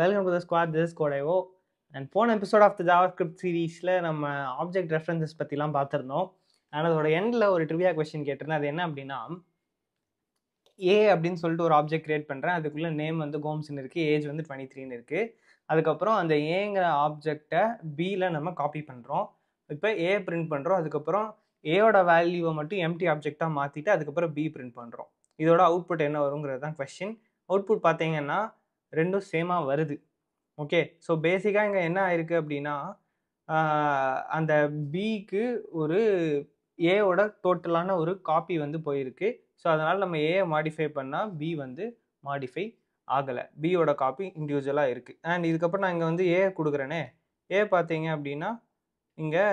welcome to the squad this கோடைவோ and போன episode of the JavaScript சீரீஸில் நம்ம ஆப்ஜெக்ட் ரெஃபரன்சஸ் பற்றிலாம் பார்த்துருந்தோம் அண்ட் அதோட எண்டில் ஒரு ட்ரிவியா கொஸ்டின் கேட்டிருந்தேன் அது என்ன அப்படின்னா ஏ அப்படின்னு சொல்லிட்டு ஒரு ஆப்ஜெக்ட் கிரியேட் பண்ணுறேன் அதுக்குள்ளே நேம் வந்து கோம்ஸ்னு இருக்குது ஏஜ் வந்து டுவெண்ட்டி த்ரீன்னு இருக்குது அதுக்கப்புறம் அந்த ஏங்கிற ஆப்ஜெக்டை பியில் நம்ம காப்பி பண்ணுறோம் இப்போ ஏ பிரிண்ட் பண்ணுறோம் அதுக்கப்புறம் ஏயோட வேல்யூவை மட்டும் எம்டி ஆப்ஜெக்டாக மாற்றிட்டு அதுக்கப்புறம் பி பிரிண்ட் பண்ணுறோம் இதோட அவுட்புட் என்ன வருங்கிறது தான் கொஷின் அவுட்புட் பார்த்தீங்கன்னா ரெண்டும் சேமாக வருது ஓகே ஸோ பேசிக்காக இங்கே என்ன ஆயிருக்கு அப்படின்னா அந்த பிக்கு ஒரு ஏவோட டோட்டலான ஒரு காப்பி வந்து போயிருக்கு ஸோ அதனால் நம்ம ஏ மாடிஃபை பண்ணால் பி வந்து மாடிஃபை ஆகலை பியோட காப்பி இண்டிவிஜுவலாக இருக்குது அண்ட் இதுக்கப்புறம் நான் இங்கே வந்து ஏ கொடுக்குறேனே ஏ பார்த்தீங்க அப்படின்னா இங்கே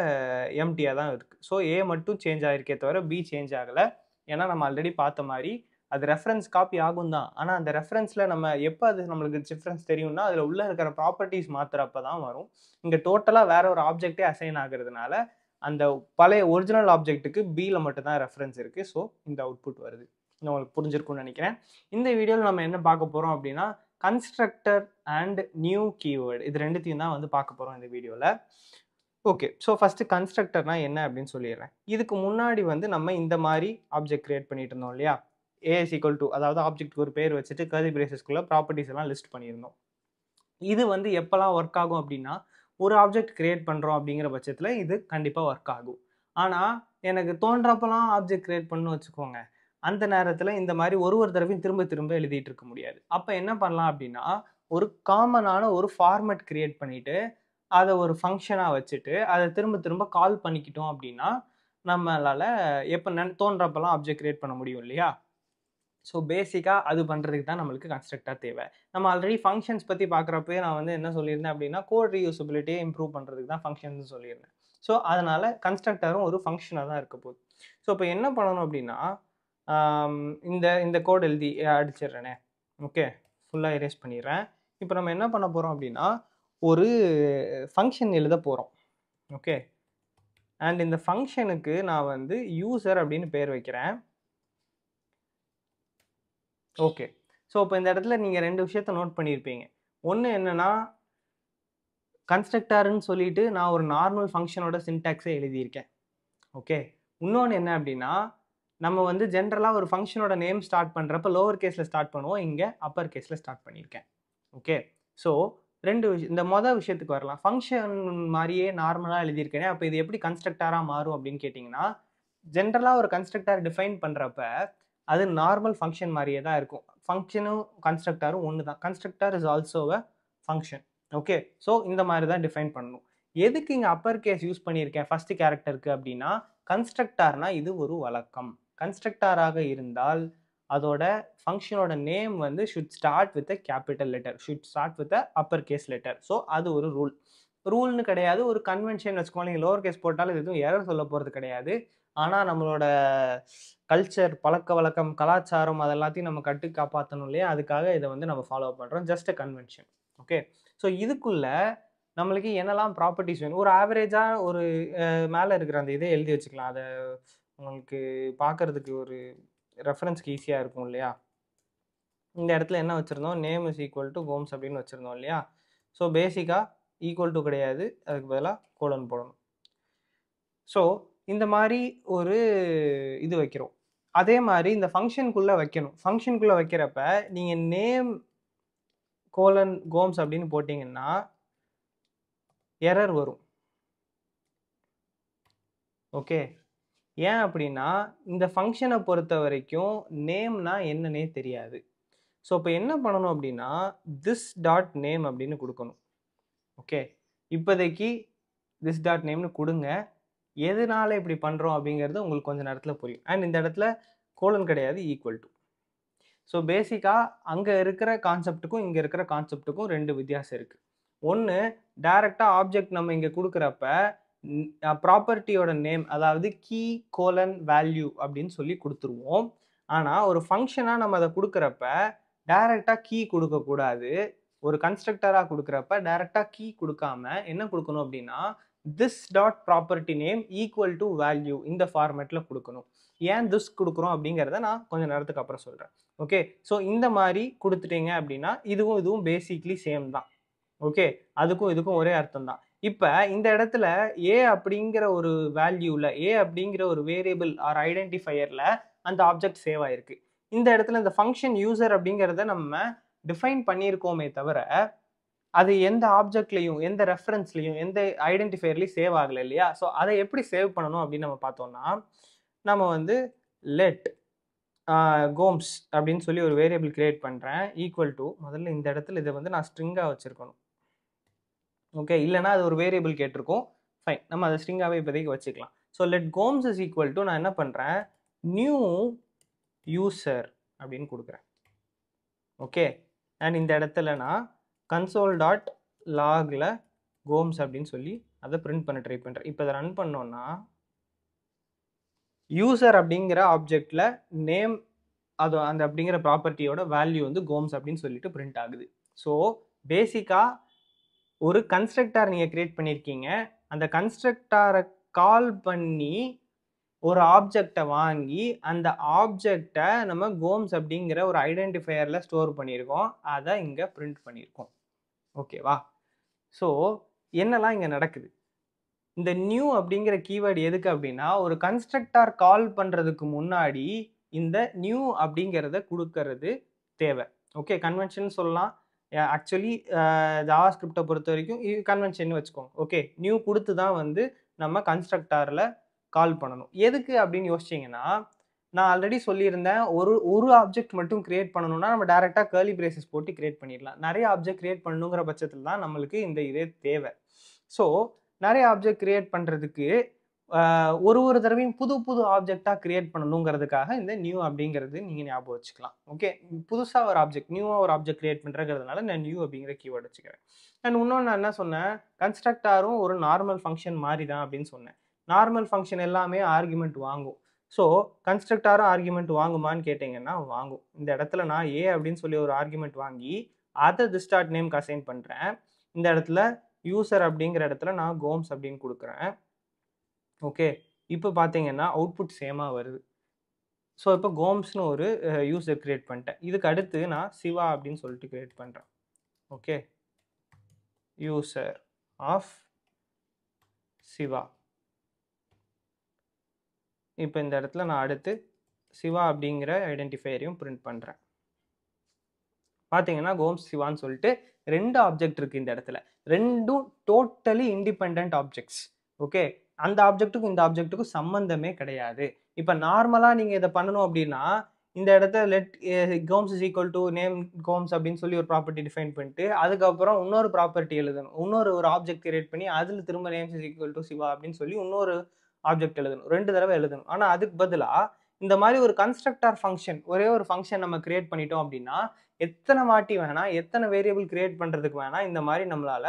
எம்டியாக தான் இருக்குது ஸோ ஏ மட்டும் சேஞ்ச் ஆகிருக்கே தவிர பி சேஞ்ச் ஆகலை ஏன்னா நம்ம ஆல்ரெடி பார்த்த மாதிரி அது ரெஃபரன்ஸ் காப்பி ஆகும் தான் ஆனால் அந்த ரெஃபரன்ஸில் நம்ம எப்போ அது நம்மளுக்கு டிஃப்ரென்ஸ் தெரியும்னா அதில் உள்ளே இருக்கிற ப்ராப்பர்ட்டிஸ் மாற்றுறப்ப தான் வரும் இங்கே டோட்டலாக வேற ஒரு ஆப்ஜெக்டே அசைன் ஆகுறதுனால அந்த பழைய ஒரிஜினல் ஆப்ஜெக்ட்டுக்கு பியில் மட்டும்தான் ரெஃபரன்ஸ் இருக்குது ஸோ இந்த அவுட்புட் வருது இது உங்களுக்கு புரிஞ்சிருக்கும்னு நினைக்கிறேன் இந்த வீடியோவில் நம்ம என்ன பார்க்க போகிறோம் அப்படின்னா கன்ஸ்ட்ரக்டர் அண்ட் நியூ கீவேர்டு இது ரெண்டுத்தையும் தான் வந்து பார்க்க போகிறோம் இந்த வீடியோவில் ஓகே ஸோ ஃபஸ்ட்டு கன்ஸ்ட்ரக்டர்னா என்ன அப்படின்னு சொல்லிடுறேன் இதுக்கு முன்னாடி வந்து நம்ம இந்த மாதிரி ஆப்ஜெக்ட் க்ரியேட் பண்ணிட்டு இருந்தோம் இல்லையா ஏஎஸ் ஈக்குவல் டு அதாவது ஆப்ஜெக்ட்க்கு ஒரு பேர் வச்சுட்டு கர்லி பிரேசஸ்க்குள்ளே ப்ராப்பர்ட்டிஸ் எல்லாம் லிஸ்ட் பண்ணியிருந்தோம் இது வந்து எப்போல்லாம் ஒர்க் ஆகும் அப்படின்னா ஒரு ஆப்ஜெக்ட் கிரியேட் பண்ணுறோம் அப்படிங்கிற பட்சத்தில் இது கண்டிப்பாக ஒர்க் ஆகும் ஆனால் எனக்கு தோன்றப்பெல்லாம் ஆப்ஜெக்ட் கிரியேட் பண்ணு வச்சுக்கோங்க அந்த நேரத்தில் இந்த மாதிரி ஒரு ஒரு தடவையும் திரும்ப திரும்ப எழுதிட்டு இருக்க முடியாது அப்போ என்ன பண்ணலாம் அப்படின்னா ஒரு காமனான ஒரு ஃபார்மெட் கிரியேட் பண்ணிவிட்டு அதை ஒரு ஃபங்க்ஷனாக வச்சுட்டு அதை திரும்ப திரும்ப கால் பண்ணிக்கிட்டோம் அப்படின்னா நம்மளால் எப்போ நன் தோன்றப்பெல்லாம் ஆப்ஜெக்ட் கிரியேட் பண்ண முடியும் இல்லையா ஸோ பேசிக்காக அது பண்ணுறதுக்கு தான் நம்மளுக்கு கன்ஸ்ட்ரக்டாக தேவை நம்ம ஆல்ரெடி ஃபங்க்ஷன்ஸ் பற்றி பார்க்குறப்பே நான் வந்து என்ன சொல்லியிருந்தேன் அப்படின்னா கோட் ரீயூசபிலிட்டியை இம்ப்ரூவ் பண்ணுறதுக்கு தான் ஃபங்க்ஷன்ஸ் சொல்லியிருந்தேன் ஸோ அதனால் கன்ஸ்ட்ரக்டரும் ஒரு ஃபங்க்ஷனாக தான் இருக்க போகுது ஸோ இப்போ என்ன பண்ணணும் அப்படின்னா இந்த இந்த கோட் எழுதி அடிச்சிடுறேனே ஓகே ஃபுல்லாக எரேஸ் பண்ணிடுறேன் இப்போ நம்ம என்ன பண்ண போகிறோம் அப்படின்னா ஒரு ஃபங்க்ஷன் எழுத போகிறோம் ஓகே அண்ட் இந்த ஃபங்க்ஷனுக்கு நான் வந்து யூசர் அப்படின்னு பேர் வைக்கிறேன் ஓகே ஸோ இப்போ இந்த இடத்துல நீங்கள் ரெண்டு விஷயத்த நோட் பண்ணியிருப்பீங்க ஒன்று என்னென்னா கன்ஸ்ட்ரக்டாருன்னு சொல்லிட்டு நான் ஒரு நார்மல் ஃபங்க்ஷனோட சின்டாக்ஸே எழுதியிருக்கேன் ஓகே இன்னொன்று என்ன அப்படின்னா நம்ம வந்து ஜென்ரலாக ஒரு ஃபங்க்ஷனோட நேம் ஸ்டார்ட் பண்ணுறப்ப லோவர் கேஸில் ஸ்டார்ட் பண்ணுவோம் இங்கே அப்பர் கேஸில் ஸ்டார்ட் பண்ணியிருக்கேன் ஓகே ஸோ ரெண்டு விஷயம் இந்த மொதல் விஷயத்துக்கு வரலாம் ஃபங்க்ஷன் மாதிரியே நார்மலாக எழுதியிருக்கேனே அப்போ இது எப்படி கன்ஸ்ட்ரக்டராக மாறும் அப்படின்னு கேட்டிங்கன்னா ஜென்ரலாக ஒரு கன்ஸ்ட்ரக்டார் டிஃபைன் பண்ணுறப்ப அது நார்மல் ஃபங்க்ஷன் மாதிரியே தான் இருக்கும் ஃபங்க்ஷனும் கன்ஸ்ட்ரக்டரும் ஒன்று தான் constructor is also a function okay so இந்த மாதிரி தான் டிஃபைன் பண்ணணும் எதுக்கு இங்கே அப்பர் கேஸ் யூஸ் பண்ணியிருக்கேன் ஃபஸ்ட்டு கேரக்டருக்கு அப்படின்னா கன்ஸ்ட்ரக்டார்னா இது ஒரு வழக்கம் கன்ஸ்ட்ரக்டராக இருந்தால் அதோட ஃபங்க்ஷனோட நேம் வந்து should start with a capital letter should start with a upper case letter so அது ஒரு ரூல் ரூல்னு கிடையாது ஒரு கன்வென்ஷன் வச்சுக்கோங்க நீங்கள் லோவர் கேஸ் போட்டாலும் இது எதுவும் ஏற சொல்ல போகிறது கிடையாது ஆனால் நம்மளோட கல்ச்சர் பழக்க வழக்கம் கலாச்சாரம் அதெல்லாத்தையும் நம்ம கட்டு காப்பாற்றணும் இல்லையா அதுக்காக இதை வந்து நம்ம ஃபாலோ பண்ணுறோம் just a convention okay so இதுக்குள்ளே நம்மளுக்கு என்னெல்லாம் ப்ராப்பர்ட்டிஸ் வேணும் ஒரு ஆவரேஜாக ஒரு மேலே இருக்கிற அந்த இதை எழுதி வச்சுக்கலாம் அதை உங்களுக்கு பார்க்குறதுக்கு ஒரு ரெஃபரன்ஸ்க்கு ஈஸியாக இருக்கும் இல்லையா இந்த இடத்துல என்ன வச்சுருந்தோம் name is equal to Holmes அப்படின்னு வச்சுருந்தோம் இல்லையா ஸோ பேசிக்காக ஈக்குவல் டு கிடையாது அதுக்கு பதிலாக கோலன் போடணும் ஸோ இந்த மாதிரி ஒரு இது வைக்கிறோம் அதே மாதிரி இந்த ஃபங்க்ஷனுக்குள்ளே வைக்கணும் ஃபங்க்ஷனுக்குள்ளே வைக்கிறப்ப நீங்கள் நேம் கோலன் கோம்ஸ் அப்படின்னு போட்டிங்கன்னா எரர் வரும் ஓகே ஏன் அப்படின்னா இந்த ஃபங்க்ஷனை பொறுத்த வரைக்கும் நேம்னா என்னன்னே தெரியாது ஸோ இப்போ என்ன பண்ணணும் அப்படின்னா திஸ் டாட் நேம் அப்படின்னு கொடுக்கணும் ஓகே இப்போதைக்கு திஸ் டாட் நேம்னு கொடுங்க எதனால் இப்படி பண்ணுறோம் அப்படிங்கிறது உங்களுக்கு கொஞ்சம் நேரத்தில் புரியும் அண்ட் இந்த இடத்துல கோலன் கிடையாது ஈக்குவல் டு ஸோ பேசிக்காக அங்கே இருக்கிற கான்செப்டுக்கும் இங்கே இருக்கிற கான்செப்ட்டுக்கும் ரெண்டு வித்தியாசம் இருக்குது ஒன்று டைரெக்டாக ஆப்ஜெக்ட் நம்ம இங்கே கொடுக்குறப்ப ப்ராப்பர்ட்டியோட நேம் அதாவது கீ கோலன் வேல்யூ அப்படின்னு சொல்லி கொடுத்துருவோம் ஆனால் ஒரு ஃபங்க்ஷனாக நம்ம அதை கொடுக்குறப்ப டைரெக்டாக கீ கொடுக்கக்கூடாது ஒரு கன்ஸ்ட்ரக்டராக கொடுக்குறப்ப டைரெக்டாக கீ கொடுக்காம என்ன கொடுக்கணும் அப்படின்னா this dot property name equal to value இந்த ஃபார்மேட்டில் கொடுக்கணும் ஏன் திஸ் கொடுக்குறோம் அப்படிங்கிறத நான் கொஞ்சம் நேரத்துக்கு அப்புறம் சொல்கிறேன் ஓகே ஸோ இந்த மாதிரி கொடுத்துட்டீங்க அப்படின்னா இதுவும் இதுவும் பேசிக்லி சேம் தான் ஓகே அதுக்கும் இதுக்கும் ஒரே அர்த்தம் தான் இப்போ இந்த இடத்துல ஏ அப்படிங்கிற ஒரு வேல்யூவில் ஏ அப்படிங்கிற ஒரு வேரியபிள் ஆர் ஐடென்டிஃபையரில் அந்த ஆப்ஜெக்ட் சேவ் ஆயிருக்கு இந்த இடத்துல இந்த ஃபங்க்ஷன் யூசர் அப்படிங்கிறத நம்ம டிஃபைன் பண்ணியிருக்கோமே தவிர அது எந்த ஆப்ஜெக்ட்லையும் எந்த ரெஃபரன்ஸ்லையும் எந்த ஐடென்டிஃபையர்லையும் சேவ் ஆகலை இல்லையா ஸோ அதை எப்படி சேவ் பண்ணணும் அப்படின்னு நம்ம பார்த்தோம்னா நம்ம வந்து லெட் கோம்ஸ் அப்படின்னு சொல்லி ஒரு வேரியபிள் கிரியேட் பண்ணுறேன் ஈக்குவல் டு முதல்ல இந்த இடத்துல இதை வந்து நான் ஸ்ட்ரிங்காக வச்சுருக்கணும் ஓகே இல்லைனா அது ஒரு வேரியபிள் கேட்டிருக்கோம் ஃபைன் நம்ம அதை ஸ்ட்ரிங்காகவே இப்போதைக்கு வச்சுக்கலாம் so let Gomes is equal to நான் என்ன பண்ணுறேன் நியூ யூசர் அப்படின்னு கொடுக்குறேன் ஓகே அண்ட் இந்த இடத்துல நான் கன்சோல் டாட் லாகில் கோம்ஸ் அப்படின்னு சொல்லி அதை பிரிண்ட் பண்ண ட்ரை பண்ணுறேன் இப்போ அதை ரன் பண்ணோன்னா யூசர் அப்படிங்கிற ஆப்ஜெக்டில் நேம் அது அந்த அப்படிங்கிற ப்ராப்பர்ட்டியோட வேல்யூ வந்து கோம்ஸ் அப்படின்னு சொல்லிட்டு பிரிண்ட் ஆகுது ஸோ பேசிக்காக ஒரு கன்ஸ்ட்ரக்டார் நீங்கள் க்ரியேட் பண்ணியிருக்கீங்க அந்த கன்ஸ்ட்ரக்டாரை கால் பண்ணி ஒரு ஆப்ஜெக்டை வாங்கி அந்த ஆப்ஜெக்டை நம்ம கோம்ஸ் அப்படிங்கிற ஒரு ஐடென்டிஃபையரில் ஸ்டோர் பண்ணியிருக்கோம் அதை இங்கே பிரிண்ட் பண்ணியிருக்கோம் ஓகேவா ஸோ என்னெல்லாம் இங்கே நடக்குது இந்த நியூ அப்படிங்கிற கீவேர்டு எதுக்கு அப்படின்னா ஒரு கன்ஸ்ட்ரக்டார் கால் பண்ணுறதுக்கு முன்னாடி இந்த நியூ அப்படிங்கிறத கொடுக்கறது தேவை ஓகே கன்வென்ஷன் சொல்லலாம் ஆக்சுவலி ஜாவா ஸ்கிரிப்டை பொறுத்த வரைக்கும் கன்வென்ஷன் வச்சுக்கோங்க ஓகே நியூ கொடுத்து தான் வந்து நம்ம கன்ஸ்ட்ரக்டாரில் கால் பண்ணணும் எதுக்கு அப்படின்னு யோசிச்சிங்கன்னா நான் ஆல்ரெடி சொல்லியிருந்தேன் ஒரு ஒரு ஆப்ஜெக்ட் மட்டும் கிரியேட் பண்ணணும்னா நம்ம டேரெக்டாக கேர்லி பிரேசஸ் போட்டு கிரியேட் பண்ணிடலாம் நிறைய ஆப்ஜெக்ட் கிரியேட் பண்ணணுங்கிற பட்சத்தில் தான் நம்மளுக்கு இந்த இதே தேவை ஸோ நிறைய ஆப்ஜெக்ட் கிரியேட் பண்ணுறதுக்கு ஒரு ஒரு தடவையும் புது புது ஆப்ஜெக்டாக கிரியேட் பண்ணணுங்கிறதுக்காக இந்த நியூ அப்படிங்கிறது நீங்கள் ஞாபகம் வச்சுக்கலாம் ஓகே புதுசாக ஒரு ஆப்ஜெக்ட் நியூவாக ஒரு ஆப்ஜெக்ட் கிரியேட் பண்ணுறதுனால நான் நியூ அப்படிங்கிற கீவேர்ட் வச்சுக்கிறேன் அண்ட் இன்னொன்று நான் என்ன சொன்னேன் கன்ஸ்ட்ரக்டாரும் ஒரு நார்மல் ஃபங்க்ஷன் மாதிரி தான் அப்படின்னு சொன்னேன் நார்மல் ஃபங்க்ஷன் எல்லாமே ஆர்குமெண்ட் வாங்கும் ஸோ கன்ஸ்ட்ரக்டாரும் ஆர்குமெண்ட் வாங்குமான்னு கேட்டிங்கன்னா வாங்கும் இந்த இடத்துல நான் ஏ அப்படின்னு சொல்லி ஒரு ஆர்குமெண்ட் வாங்கி அதை டிஸ்டார்ட் நேம்க்கு அசைன் பண்ணுறேன் இந்த இடத்துல யூசர் அப்படிங்கிற இடத்துல நான் கோம்ஸ் அப்படின்னு கொடுக்குறேன் ஓகே இப்போ பார்த்தீங்கன்னா அவுட்புட் சேமாக வருது ஸோ இப்போ கோம்ஸ்னு ஒரு யூஸர் க்ரியேட் பண்ணிட்டேன் இதுக்கு அடுத்து நான் சிவா அப்படின்னு சொல்லிட்டு க்ரியேட் பண்ணுறேன் ஓகே யூசர் ஆஃப் சிவா இப்போ இந்த இடத்துல நான் அடுத்து சிவா அப்படிங்கிற ஐடென்டிஃபையரையும் பிரிண்ட் பண்ணுறேன் பார்த்தீங்கன்னா கோம்ஸ் சிவான்னு சொல்லிட்டு ரெண்டு ஆப்ஜெக்ட் இருக்குது இந்த இடத்துல ரெண்டும் டோட்டலி இண்டிபெண்ட் ஆப்ஜெக்ட்ஸ் ஓகே அந்த ஆப்ஜெக்ட்டுக்கும் இந்த ஆப்ஜெக்ட்டுக்கும் சம்மந்தமே கிடையாது இப்போ நார்மலாக நீங்கள் இதை பண்ணணும் அப்படின்னா இந்த இடத்த let Gomes is equal to name Gomes அப்படின்னு சொல்லி ஒரு ப்ராப்பர்ட்டி டிஃபைன் பண்ணிட்டு அதுக்கப்புறம் இன்னொரு ப்ராப்பர்ட்டி எழுதணும் இன்னொரு ஒரு ஆப்ஜெக்ட் கிரியேட் பண்ணி அதில் திரும்ப names is equal to Shiva அப்படின்னு சொல்லி இன்னொரு ஆப்ஜெக்ட் எழுதணும் ரெண்டு தடவை எழுதணும் ஆனால் அதுக்கு பதிலாக இந்த மாதிரி ஒரு கன்ஸ்ட்ரக்டர் ஃபங்க்ஷன் ஒரே ஒரு ஃபங்க்ஷன் நம்ம கிரியேட் பண்ணிட்டோம் அப்படின்னா எத்தனை வாட்டி வேணா எத்தனை வேரியபிள் கிரியேட் பண்ணுறதுக்கு வேணா இந்த மாதிரி நம்மளால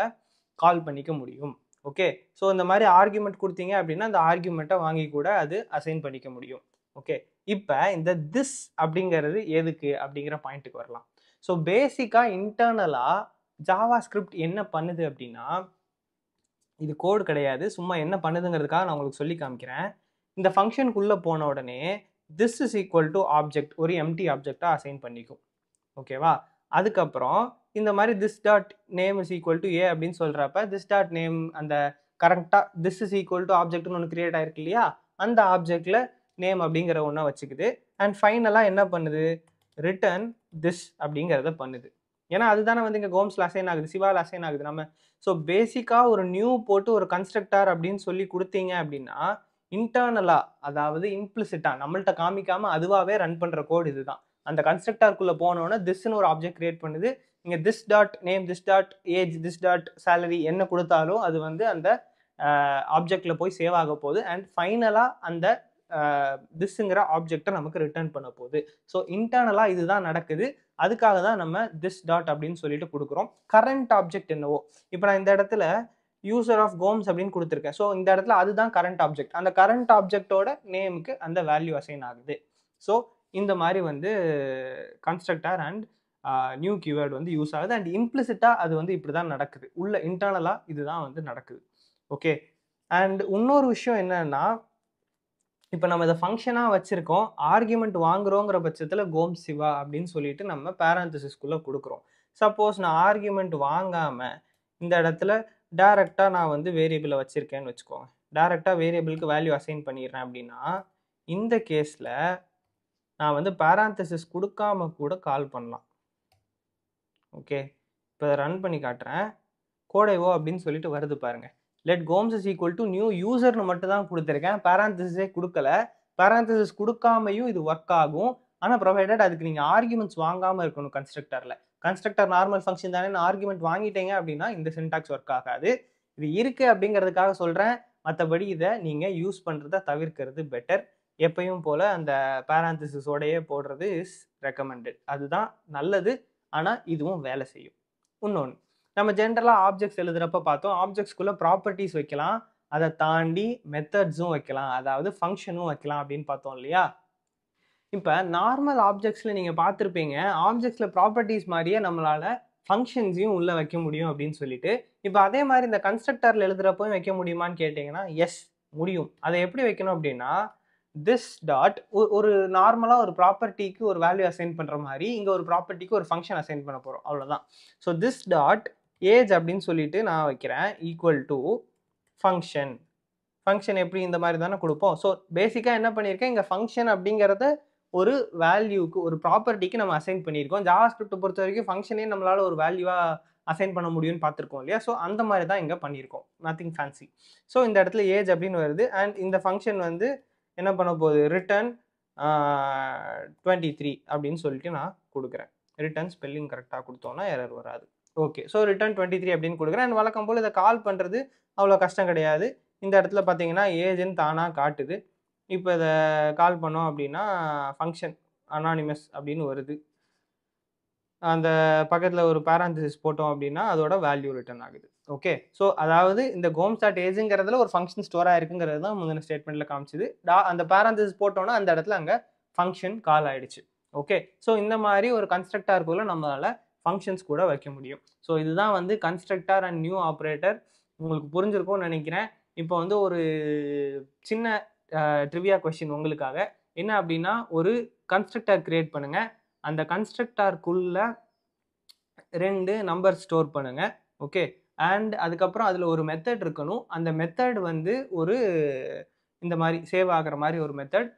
கால் பண்ணிக்க முடியும் ஓகே ஸோ இந்த மாதிரி ஆர்கியூமெண்ட் கொடுத்தீங்க அப்படின்னா அந்த ஆர்கியூமெண்ட்டை வாங்கி கூட அது அசைன் பண்ணிக்க முடியும் ஓகே இப்போ இந்த திஸ் அப்படிங்கிறது எதுக்கு அப்படிங்கிற பாயிண்ட்டுக்கு வரலாம் ஸோ பேசிக்காக இன்டர்னலாக ஜாவா ஸ்கிரிப்ட் என்ன பண்ணுது அப்படின்னா இது கோடு கிடையாது சும்மா என்ன பண்ணுதுங்கிறதுக்காக நான் உங்களுக்கு சொல்லி காமிக்கிறேன் இந்த ஃபங்க்ஷனுக்குள்ளே போன உடனே this is equal to object ஒரு எம்டி ஆப்ஜெக்டாக அசைன் பண்ணிக்கும் ஓகேவா அதுக்கப்புறம் இந்த மாதிரி this dot name is equal to A அப்படின்னு சொல்கிறப்ப திஸ் டாட் நேம் அந்த கரெக்டாக திஸ் இஸ் ஈக்குவல் டு ஆப்ஜெக்ட்னு ஒன்று கிரியேட் ஆயிருக்கு இல்லையா அந்த ஆப்ஜெக்டில் நேம் அப்படிங்கிற ஒன்றா வச்சுக்குது அண்ட் ஃபைனலாக என்ன பண்ணுது ரிட்டர்ன் திஸ் அப்படிங்கிறத பண்ணுது ஏன்னா அதுதானே வந்து இங்கே கோம்ஸ்ல அசைன் ஆகுது சிவாவில் அசைன் ஆகுது நம்ம ஸோ பேசிக்காக ஒரு நியூ போட்டு ஒரு கன்ஸ்ட்ரக்டர் அப்படின்னு சொல்லி கொடுத்தீங்க அப்படின்னா இன்டர்னலாக அதாவது இம்ப்ளிசிட்டாக நம்மள்ட்ட காமிக்காமல் அதுவாகவே ரன் பண்ணுற கோடு இதுதான் அந்த கன்ஸ்ட்ரக்டார்க்குள்ளே போனோன்னே திஸ்ன்னு ஒரு ஆப்ஜெக்ட் கிரியேட் பண்ணுது நீங்கள் this dot name this dot age this dot salary என்ன கொடுத்தாலும் அது வந்து அந்த ஆப்ஜெக்டில் போய் சேவ் ஆக போகுது அண்ட் ஃபைனலாக அந்த திஸ்ங்கிற ஆப்ஜெக்டை நமக்கு ரிட்டர்ன் பண்ண போகுது ஸோ இன்டர்னலாக இதுதான் நடக்குது அதுக்காக தான் நம்ம திஸ் டாட் அப்படின்னு சொல்லிட்டு கொடுக்குறோம் கரண்ட் ஆப்ஜெக்ட் என்னவோ இப்போ நான் இந்த இடத்துல யூசர் ஆஃப் கோம்ஸ் அப்படின்னு கொடுத்துருக்கேன் ஸோ இந்த இடத்துல அதுதான் கரண்ட் ஆப்ஜெக்ட் அந்த கரண்ட் ஆப்ஜெக்டோட நேமுக்கு அந்த வேல்யூ அசைன் ஆகுது ஸோ இந்த மாதிரி வந்து கன்ஸ்ட்ரக்டர் அண்ட் நியூ கியூவேர்டு வந்து யூஸ் ஆகுது அண்ட் இம்ப்ளிசிட்டாக அது வந்து இப்படி தான் நடக்குது உள்ள இன்டர்னலாக இதுதான் வந்து நடக்குது ஓகே அண்ட் இன்னொரு விஷயம் என்னன்னா இப்போ நம்ம இதை ஃபங்க்ஷனாக வச்சுருக்கோம் ஆர்குமெண்ட் வாங்குகிறோங்கிற பட்சத்தில் கோம் சிவா அப்படின்னு சொல்லிட்டு நம்ம பேரந்தசிஸ்குள்ளே கொடுக்குறோம் சப்போஸ் நான் ஆர்கியூமெண்ட் வாங்காமல் இந்த இடத்துல டேரெக்டாக நான் வந்து வேரியபிளை வச்சுருக்கேன்னு வச்சுக்கோங்க டேரெக்டாக வேரியபிளுக்கு வேல்யூ அசைன் பண்ணிடுறேன் அப்படின்னா இந்த கேஸில் நான் வந்து பேராந்தசிஸ் கொடுக்காம கூட கால் பண்ணலாம் ஓகே இப்போ ரன் பண்ணி காட்டுறேன் கோடைவோ அப்படின்னு சொல்லிட்டு வருது பாருங்கள் let Gomes is equal to new யூசர்னு மட்டும் தான் கொடுத்துருக்கேன் பேராந்தசிஸே கொடுக்கல பேராந்தசிஸ் கொடுக்காமையும் இது ஒர்க் ஆகும் ஆனால் ப்ரொவைடட் அதுக்கு நீங்கள் ஆர்குமெண்ட்ஸ் வாங்காமல் இருக்கணும் கன்ஸ்ட்ரக்டரில் கன்ஸ்ட்ரக்டர் நார்மல் ஃபங்க்ஷன் தானே ஆர்குமெண்ட் வாங்கிட்டீங்க அப்படின்னா இந்த சின்டாக்ஸ் ஒர்க் ஆகாது இது இருக்குது அப்படிங்கிறதுக்காக சொல்கிறேன் மற்றபடி இதை நீங்கள் யூஸ் பண்ணுறத தவிர்க்கிறது பெட்டர் எப்பயும் போல் அந்த பேராந்தசிஸோடையே போடுறது இஸ் ரெக்கமெண்டட் அதுதான் நல்லது ஆனால் இதுவும் வேலை செய்யும் இன்னொன்று நம்ம ஜென்ரலாக ஆப்ஜெக்ட்ஸ் எழுதுறப்ப பார்த்தோம் ஆப்ஜெக்ட்ஸ்குள்ளே ப்ராப்பர்ட்டிஸ் வைக்கலாம் அதை தாண்டி மெத்தட்ஸும் வைக்கலாம் அதாவது ஃபங்க்ஷனும் வைக்கலாம் அப்படின்னு பார்த்தோம் இல்லையா இப்போ நார்மல் ஆப்ஜெக்ட்ஸில் நீங்கள் பார்த்துருப்பீங்க ஆப்ஜெக்ட்ஸில் ப்ராப்பர்ட்டிஸ் மாதிரியே நம்மளால் ஃபங்க்ஷன்ஸையும் உள்ளே வைக்க முடியும் அப்படின்னு சொல்லிட்டு இப்போ அதே மாதிரி இந்த கன்ஸ்ட்ரக்டரில் எழுதுகிறப்பையும் வைக்க முடியுமான்னு கேட்டிங்கன்னா எஸ் முடியும் அதை எப்படி வைக்கணும் அப்படின்னா திஸ் டாட் ஒரு நார்மலாக ஒரு ப்ராப்பர்ட்டிக்கு ஒரு வேல்யூ அசைன் பண்ணுற மாதிரி இங்கே ஒரு ப்ராப்பர்ட்டிக்கு ஒரு ஃபங்க்ஷன் அசைன் பண்ண போகிறோம் அவ்வளோதான் ஸோ திஸ் டாட் ஏஜ் அப்படின்னு சொல்லிட்டு நான் வைக்கிறேன் ஈக்குவல் டு ஃபங்க்ஷன் ஃபங்க்ஷன் எப்படி இந்த மாதிரி தானே கொடுப்போம் ஸோ பேசிக்காக என்ன பண்ணியிருக்கேன் இங்கே ஃபங்க்ஷன் அப்படிங்கிறத ஒரு வேல்யூக்கு ஒரு ப்ராப்பர்ட்டிக்கு நம்ம அசைன் பண்ணியிருக்கோம் ஜாவா ஸ்கிரிப்ட் பொறுத்த வரைக்கும் ஃபங்க்ஷனே நம்மளால் ஒரு வேல்யூவாக அசைன் பண்ண முடியும்னு பார்த்துருக்கோம் இல்லையா ஸோ அந்த மாதிரி தான் இங்கே பண்ணியிருக்கோம் நத்திங் ஃபேன்சி ஸோ இந்த இடத்துல ஏஜ் அப்படின்னு வருது அண்ட் இந்த ஃபங்க்ஷன் வந்து என்ன பண்ண போகுது ரிட்டர்ன் டுவெண்ட்டி த்ரீ அப்படின்னு சொல்லிட்டு நான் கொடுக்குறேன் ரிட்டர்ன் ஸ்பெல்லிங் கரெக்டாக கொடுத்தோன்னா எரர் வராது okay so return twenty three அப்படின்னு கொடுக்குறேன் அண்ட் வழக்கம் போல் இதை கால் பண்ணுறது அவ்வளோ கஷ்டம் கிடையாது இந்த இடத்துல பார்த்தீங்கன்னா ஏஜென்ட் தானாக காட்டுது இப்போ இதை கால் பண்ணோம் அப்படின்னா ஃபங்க்ஷன் அனானிமஸ் அப்படின்னு வருது அந்த பக்கத்தில் ஒரு பேராந்தசிஸ் போட்டோம் அப்படின்னா அதோட வேல்யூ ரிட்டர்ன் ஆகுது ஓகே ஸோ அதாவது இந்த கோம்சாட் ஏஜுங்கிறதுல ஒரு ஃபங்க்ஷன் ஸ்டோர் ஆயிருக்குங்கிறது தான் முந்தின ஸ்டேட்மெண்ட்டில் காமிச்சிது டா அந்த பேராந்தசிஸ் போட்டோன்னா அந்த இடத்துல அங்கே ஃபங்க்ஷன் கால் ஆகிடுச்சு ஓகே ஸோ இந்த மாதிரி ஒரு கன்ஸ்ட்ரக்டாக இருக்குள்ள நம்மளால் ஃபங்க்ஷன்ஸ் கூட வைக்க முடியும் ஸோ இதுதான் வந்து கன்ஸ்ட்ரக்டர் அண்ட் நியூ ஆப்ரேட்டர் உங்களுக்கு புரிஞ்சிருக்கும்னு நினைக்கிறேன் இப்போ வந்து ஒரு சின்ன ட்ரிவியா கொஷின் உங்களுக்காக என்ன அப்படின்னா ஒரு கன்ஸ்ட்ரக்டர் கிரியேட் பண்ணுங்கள் அந்த கன்ஸ்ட்ரக்டருக்குள்ள ரெண்டு நம்பர் ஸ்டோர் பண்ணுங்கள் ஓகே அண்ட் அதுக்கப்புறம் அதில் ஒரு மெத்தட் இருக்கணும் அந்த மெத்தட் வந்து ஒரு இந்த மாதிரி சேவ் ஆகிற மாதிரி ஒரு மெத்தட்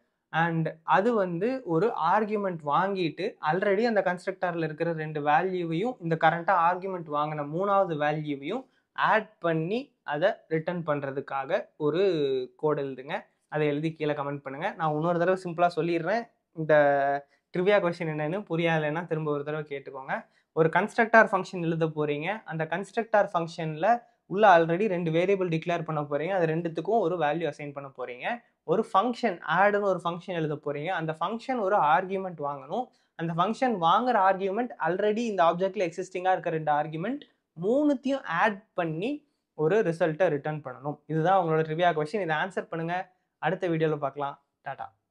அண்ட் அது வந்து ஒரு ஆர்கியூமெண்ட் வாங்கிட்டு ஆல்ரெடி அந்த கன்ஸ்ட்ரக்டரில் இருக்கிற ரெண்டு வேல்யூவையும் இந்த கரண்ட்டாக ஆர்கியூமெண்ட் வாங்கின மூணாவது வேல்யூவையும் ஆட் பண்ணி அதை ரிட்டர்ன் பண்ணுறதுக்காக ஒரு கோடு எழுதுங்க அதை எழுதி கீழே கமெண்ட் பண்ணுங்கள் நான் இன்னொரு தடவை சிம்பிளாக சொல்லிடுறேன் இந்த ட்ரிவியா கொஷின் என்னென்னு புரியாதுன்னா திரும்ப ஒரு தடவை கேட்டுக்கோங்க ஒரு கன்ஸ்ட்ரக்டார் ஃபங்க்ஷன் எழுத போகிறீங்க அந்த கன்ஸ்ட்ரக்டார் ஃபங்க்ஷனில் உள்ள ஆல்ரெடி ரெண்டு வேரியபிள் டிக்ளேர் பண்ண போறீங்க அது ரெண்டுத்துக்கும் ஒரு வேல்யூ அசைன் பண்ண போறீங்க ஒரு ஃபங்க்ஷன் ஆடுன்னு ஒரு ஃபங்க்ஷன் எழுத போறீங்க அந்த ஃபங்க்ஷன் ஒரு ஆர்கியூமெண்ட் வாங்கணும் அந்த ஃபங்க்ஷன் வாங்குற ஆர்கியூமெண்ட் ஆல்ரெடி இந்த ஆப்ஜெக்ட்ல எக்ஸிஸ்டிங்காக இருக்க ரெண்டு ஆர்கியூமெண்ட் மூணுத்தையும் ஆட் பண்ணி ஒரு ரிசல்ட்டை ரிட்டர்ன் பண்ணணும் இதுதான் உங்களோட ரிவ்யா கொஸ்டின் இதை ஆன்சர் பண்ணுங்க அடுத்த வீடியோவில் பார்க்கலாம் டாட்டா